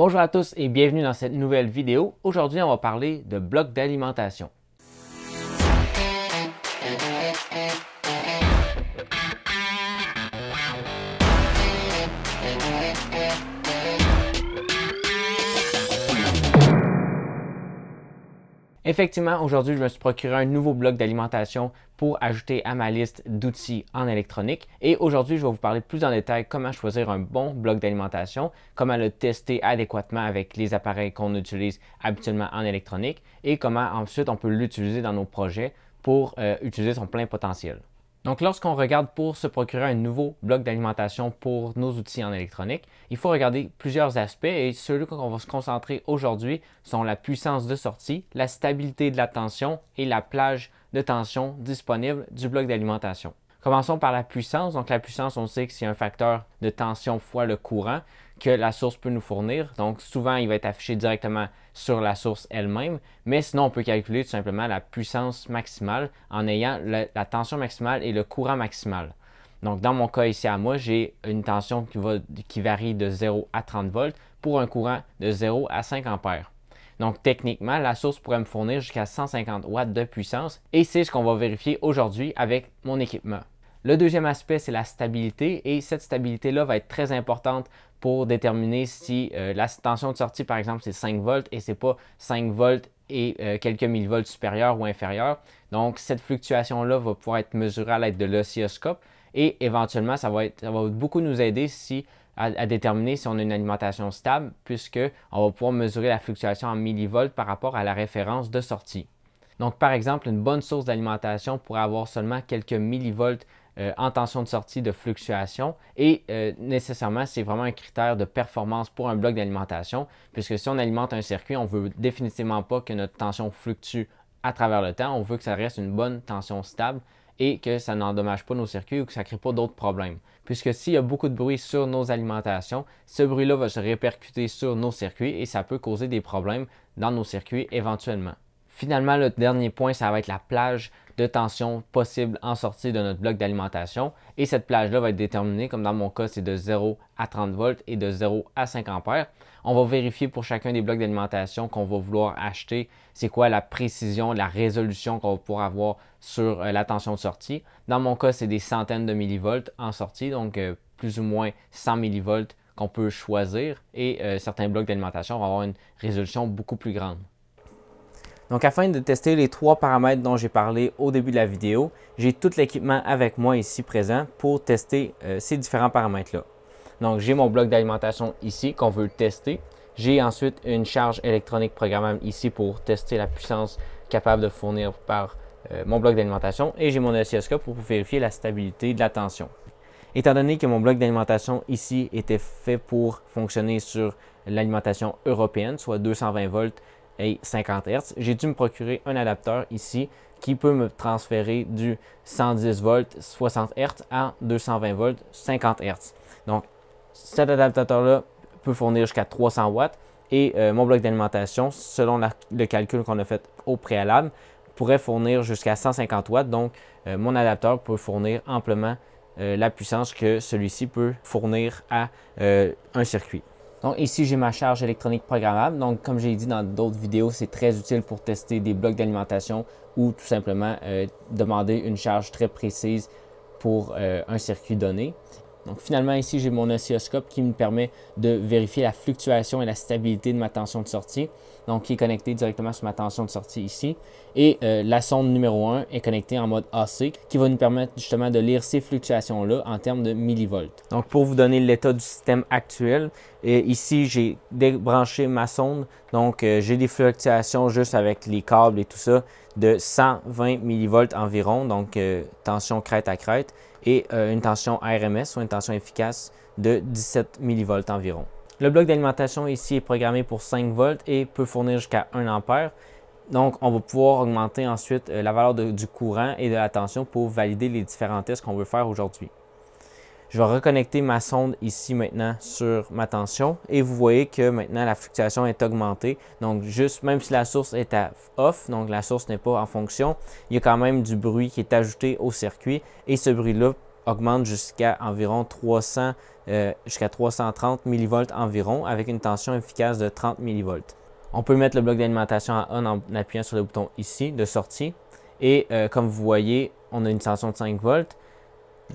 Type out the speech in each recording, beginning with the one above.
Bonjour à tous et bienvenue dans cette nouvelle vidéo. Aujourd'hui, on va parler de blocs d'alimentation. Effectivement, aujourd'hui, je me suis procuré un nouveau bloc d'alimentation pour ajouter à ma liste d'outils en électronique. Et aujourd'hui, je vais vous parler plus en détail comment choisir un bon bloc d'alimentation, comment le tester adéquatement avec les appareils qu'on utilise habituellement en électronique et comment ensuite on peut l'utiliser dans nos projets pour euh, utiliser son plein potentiel. Donc lorsqu'on regarde pour se procurer un nouveau bloc d'alimentation pour nos outils en électronique, il faut regarder plusieurs aspects et ceux qu'on va se concentrer aujourd'hui sont la puissance de sortie, la stabilité de la tension et la plage de tension disponible du bloc d'alimentation. Commençons par la puissance. Donc la puissance, on sait que c'est un facteur de tension fois le courant que la source peut nous fournir. Donc souvent, il va être affiché directement sur la source elle-même, mais sinon on peut calculer tout simplement la puissance maximale en ayant la, tension maximale et le courant maximal. Donc dans mon cas ici à moi, j'ai une tension qui varie de 0 à 30 volts pour un courant de 0 à 5 ampères. Donc techniquement, la source pourrait me fournir jusqu'à 150 watts de puissance et c'est ce qu'on va vérifier aujourd'hui avec mon équipement. Le deuxième aspect, c'est la stabilité et cette stabilité-là va être très importante pour déterminer si euh, la tension de sortie, par exemple, c'est 5 volts et c'est pas 5 volts et euh, quelques millivolts supérieurs ou inférieurs. Donc, cette fluctuation-là va pouvoir être mesurée à l'aide de l'oscilloscope et éventuellement, ça va, beaucoup nous aider si, à, déterminer si on a une alimentation stable puisque va pouvoir mesurer la fluctuation en millivolts par rapport à la référence de sortie. Donc, par exemple, une bonne source d'alimentation pourrait avoir seulement quelques millivolts en euh, tension de sortie de fluctuation et euh, nécessairement c'est vraiment un critère de performance pour un bloc d'alimentation puisque si on alimente un circuit, on veut définitivement pas que notre tension fluctue à travers le temps, on veut que ça reste une bonne tension stable et que ça n'endommage pas nos circuits ou que ça ne crée pas d'autres problèmes. Puisque s'il y a beaucoup de bruit sur nos alimentations, ce bruit-là va se répercuter sur nos circuits et ça peut causer des problèmes dans nos circuits éventuellement. Finalement, le dernier point, ça va être la plage de tension possible en sortie de notre bloc d'alimentation. Et cette plage-là va être déterminée, comme dans mon cas, c'est de 0 à 30 volts et de 0 à 5 ampères. On va vérifier pour chacun des blocs d'alimentation qu'on va vouloir acheter, c'est quoi la précision, la résolution qu'on va pouvoir avoir sur euh, la tension de sortie. Dans mon cas, c'est des centaines de millivolts en sortie, donc euh, plus ou moins 100 millivolts qu'on peut choisir. Et euh, certains blocs d'alimentation vont avoir une résolution beaucoup plus grande. Donc afin de tester les trois paramètres dont j'ai parlé au début de la vidéo, j'ai tout l'équipement avec moi ici présent pour tester euh, ces différents paramètres-là. Donc j'ai mon bloc d'alimentation ici qu'on veut tester. J'ai ensuite une charge électronique programmable ici pour tester la puissance capable de fournir par euh, mon bloc d'alimentation et j'ai mon oscilloscope pour vérifier la stabilité de la tension. Étant donné que mon bloc d'alimentation ici était fait pour fonctionner sur l'alimentation européenne, soit 220 volts 50 Hz, j'ai dû me procurer un adapteur ici qui peut me transférer du 110 volts 60 Hz à 220 volts 50 Hz. Donc cet adaptateur-là peut fournir jusqu'à 300 watts et euh, mon bloc d'alimentation, selon le calcul qu'on a fait au préalable, pourrait fournir jusqu'à 150 watts. Donc euh, mon adapteur peut fournir amplement euh, la puissance que celui-ci peut fournir à un circuit. Donc ici, j'ai ma charge électronique programmable. Donc comme j'ai dit dans d'autres vidéos, c'est très utile pour tester des blocs d'alimentation ou tout simplement euh, demander une charge très précise pour euh, un circuit donné. Donc finalement, ici, j'ai mon oscilloscope qui me permet de vérifier la fluctuation et la stabilité de ma tension de sortie. Donc, qui est connectée directement sur ma tension de sortie ici. Et euh, la sonde numéro 1 est connectée en mode AC, qui va nous permettre justement de lire ces fluctuations-là en termes de millivolts. Donc, pour vous donner l'état du système actuel, ici, j'ai débranché ma sonde. Donc, euh, j'ai des fluctuations juste avec les câbles et tout ça de 120 millivolts environ, donc euh, tension crête à crête et euh, une tension RMS ou une tension efficace de 17 mV environ. Le bloc d'alimentation ici est programmé pour 5 volts et peut fournir jusqu'à 1 ampère. Donc, on va pouvoir augmenter ensuite euh, la valeur du courant et de la tension pour valider les différents tests qu'on veut faire aujourd'hui. Je vais reconnecter ma sonde ici maintenant sur ma tension et vous voyez que maintenant la fluctuation est augmentée. Donc juste, même si la source est à off, donc la source n'est pas en fonction, il y a quand même du bruit qui est ajouté au circuit et ce bruit-là augmente jusqu'à environ 300, euh, jusqu'à 330 millivolts environ avec une tension efficace de 30 millivolts. On peut mettre le bloc d'alimentation à on en appuyant sur le bouton ici de sortie. Et euh, comme vous voyez, on a une tension de 5 volts.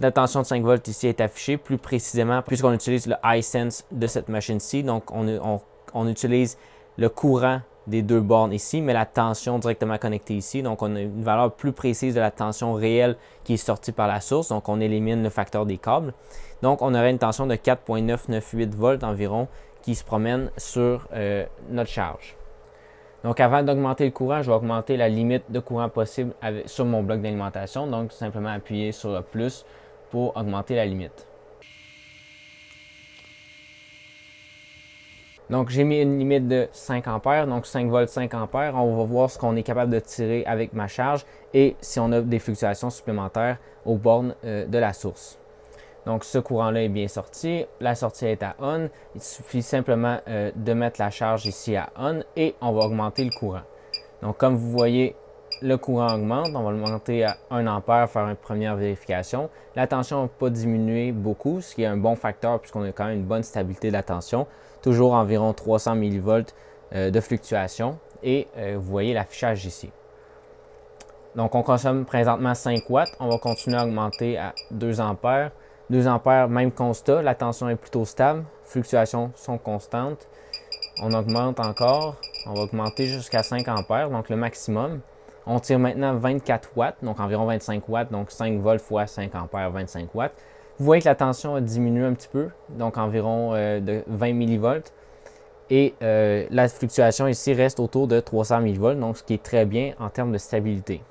La tension de 5 volts ici est affichée plus précisément puisqu'on utilise le iSense de cette machine-ci. Donc, on, utilise le courant des deux bornes ici, mais la tension directement connectée ici. Donc, on a une valeur plus précise de la tension réelle qui est sortie par la source. Donc, on élimine le facteur des câbles. Donc, on aurait une tension de 4.998 volts environ qui se promène sur euh, notre charge. Donc avant d'augmenter le courant, je vais augmenter la limite de courant possible sur mon bloc d'alimentation. Donc simplement appuyer sur le plus augmenter la limite. Donc j'ai mis une limite de 5 ampères donc 5 volts 5 ampères On va voir ce qu'on est capable de tirer avec ma charge et si on a des fluctuations supplémentaires aux bornes euh, de la source. Donc ce courant-là est bien sorti, la sortie est à on, il suffit simplement euh, de mettre la charge ici à on et on va augmenter le courant. Donc comme vous voyez, le courant augmente, on va le monter à 1 ampère, faire une première vérification. La tension n'a pas diminué beaucoup, ce qui est un bon facteur puisqu'on a quand même une bonne stabilité de la tension. Toujours environ 300 mV euh, de fluctuation et euh, vous voyez l'affichage ici. Donc on consomme présentement 5 watts, on va continuer à augmenter à 2 ampères. 2 ampères, même constat, la tension est plutôt stable, fluctuations sont constantes. On augmente encore, on va augmenter jusqu'à 5 ampères, donc le maximum. On tire maintenant 24 watts, donc environ 25 watts, donc 5 volts fois 5 ampères, 25 watts. Vous voyez que la tension a diminué un petit peu, donc environ euh, de 20 millivolts. Et euh, la fluctuation ici reste autour de 300 millivolts, donc ce qui est très bien en termes de stabilité.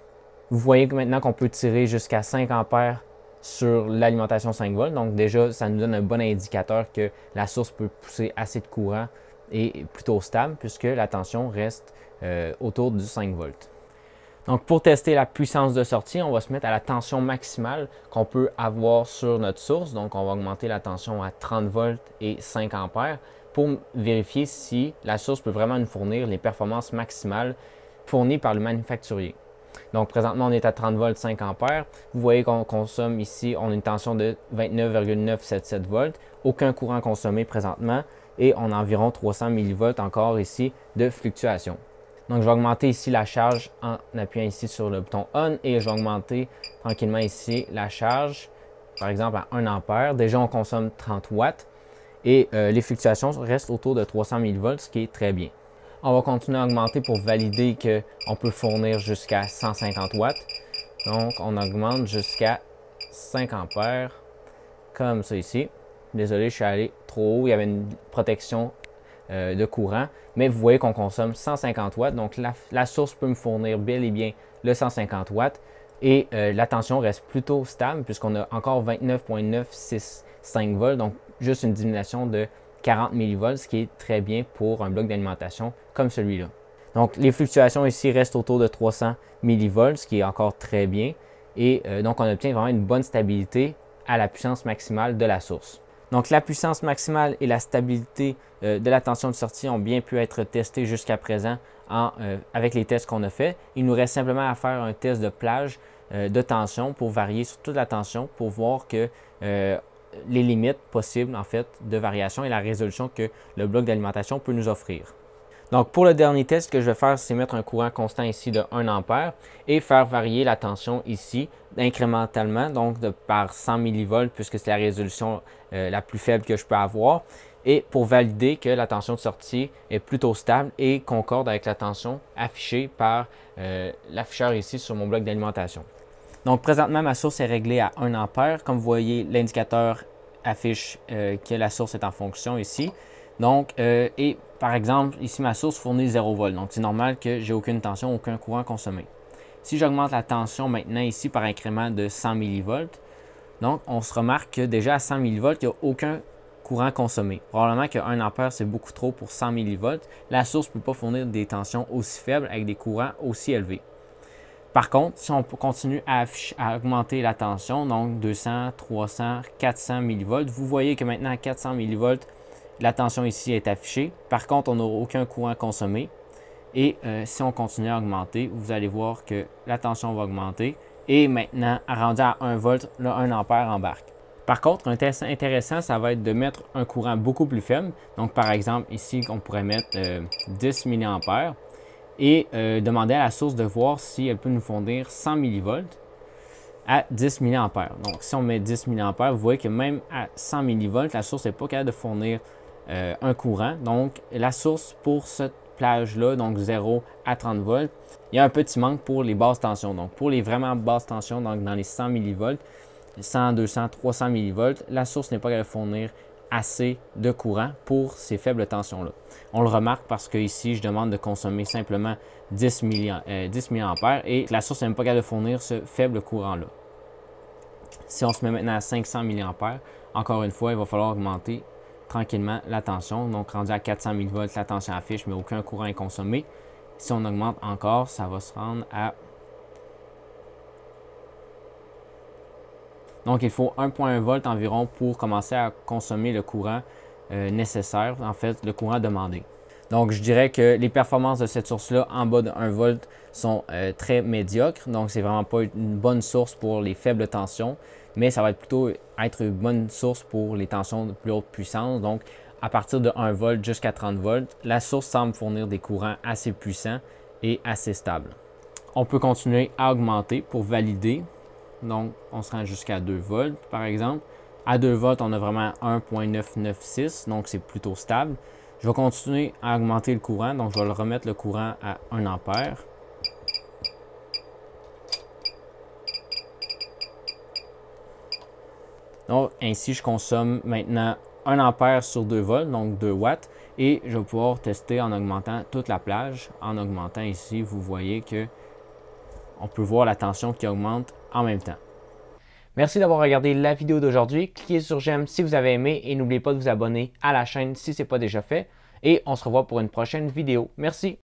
Vous voyez que maintenant qu'on peut tirer jusqu'à 5 ampères sur l'alimentation 5 volts, donc déjà ça nous donne un bon indicateur que la source peut pousser assez de courant et plutôt stable puisque la tension reste euh, autour du 5 volts. Donc, pour tester la puissance de sortie, on va se mettre à la tension maximale qu'on peut avoir sur notre source. Donc, on va augmenter la tension à 30 volts et 5 ampères pour vérifier si la source peut vraiment nous fournir les performances maximales fournies par le manufacturier. Donc, présentement, on est à 30 volts 5 ampères. Vous voyez qu'on consomme ici, on a une tension de 29,977 volts. Aucun courant consommé présentement et on a environ 300 millivolts encore ici de fluctuation. Donc, je vais augmenter ici la charge en appuyant ici sur le bouton On et je vais augmenter tranquillement ici la charge, par exemple à 1 ampère. Déjà, on consomme 30 watts et euh, les fluctuations restent autour de 300 000 volts, ce qui est très bien. On va continuer à augmenter pour valider qu'on peut fournir jusqu'à 150 watts. Donc, on augmente jusqu'à 5 ampères, comme ça ici. Désolé, je suis allé trop haut. Il y avait une protection euh, de courant. Mais vous voyez qu'on consomme 150 watts, donc la, source peut me fournir bel et bien le 150 watts. Et euh, la tension reste plutôt stable puisqu'on a encore 29,965 volts, donc juste une diminution de 40 millivolts, ce qui est très bien pour un bloc d'alimentation comme celui-là. Donc les fluctuations ici restent autour de 300 millivolts, ce qui est encore très bien. Et euh, donc on obtient vraiment une bonne stabilité à la puissance maximale de la source. Donc la puissance maximale et la stabilité euh, de la tension de sortie ont bien pu être testées jusqu'à présent euh, avec les tests qu'on a fait. Il nous reste simplement à faire un test de plage euh, de tension pour varier sur toute la tension pour voir que les limites possibles en fait de variation et la résolution que le bloc d'alimentation peut nous offrir. Donc pour le dernier test, ce que je vais faire, c'est mettre un courant constant ici de 1 ampère et faire varier la tension ici incrémentalement, donc par 100 millivolts, puisque c'est la résolution euh, la plus faible que je peux avoir et pour valider que la tension de sortie est plutôt stable et concorde avec la tension affichée par euh, l'afficheur ici sur mon bloc d'alimentation. Donc présentement, ma source est réglée à 1 ampère. Comme vous voyez, l'indicateur affiche euh, que la source est en fonction ici. Donc, euh, et par exemple, ici ma source fournit 0 volts, donc c'est normal que j'ai aucune tension, aucun courant consommé. Si j'augmente la tension maintenant ici par incrément de 100 mV, donc on se remarque que déjà à 100 mV, il n'y a aucun courant consommé. Probablement qu'un ampère, c'est beaucoup trop pour 100 mV. La source ne peut pas fournir des tensions aussi faibles avec des courants aussi élevés. Par contre, si on continue à, à augmenter la tension, donc 200, 300, 400 mV, vous voyez que maintenant à 400 mV, la tension ici est affichée. Par contre, on n'aura aucun courant consommé. Et euh, si on continue à augmenter, vous allez voir que la tension va augmenter. Et maintenant, rendu à 1 volt, le 1 ampère embarque. Par contre, un test intéressant, ça va être de mettre un courant beaucoup plus faible. Donc, par exemple, ici, on pourrait mettre 10 euh, mA et euh, demander à la source de voir si elle peut nous fournir 100 mV à 10 mA. Donc, si on met 10 mA, vous voyez que même à 100 mV, la source n'est pas capable de fournir euh, un courant. Donc, la source pour cette plage-là, donc 0 à 30 volts, il y a un petit manque pour les basses tensions. Donc, pour les vraiment basses tensions, donc dans les 100 millivolts, 100, 200, 300 millivolts, la source n'est pas capable de fournir assez de courant pour ces faibles tensions-là. On le remarque parce que ici, je demande de consommer simplement 10, mA, euh, et la source n'est pas capable de fournir ce faible courant-là. Si on se met maintenant à 500 mA, encore une fois, il va falloir augmenter tranquillement la tension. Donc, rendu à 400 000 volts, la tension affiche, mais aucun courant est consommé. Si on augmente encore, ça va se rendre à... Donc, il faut 1.1 volts environ pour commencer à consommer le courant euh, nécessaire, en fait, le courant demandé. Donc, je dirais que les performances de cette source-là en bas de 1 volt sont euh, très médiocres. Donc, c'est vraiment pas une bonne source pour les faibles tensions mais ça va être plutôt être une bonne source pour les tensions de plus haute puissance. Donc, à partir de 1 volt jusqu'à 30 volts, la source semble fournir des courants assez puissants et assez stables. On peut continuer à augmenter pour valider. Donc, on se rend jusqu'à 2 volts, par exemple. À 2 volts, on a vraiment 1.996, donc c'est plutôt stable. Je vais continuer à augmenter le courant, donc je vais le remettre le courant à 1 ampère. Donc, ainsi, je consomme maintenant 1 ampère sur 2 volts, donc 2 watts, et je vais pouvoir tester en augmentant toute la plage. En augmentant ici, vous voyez que on peut voir la tension qui augmente en même temps. Merci d'avoir regardé la vidéo d'aujourd'hui. Cliquez sur j'aime si vous avez aimé et n'oubliez pas de vous abonner à la chaîne si ce n'est pas déjà fait. Et on se revoit pour une prochaine vidéo. Merci.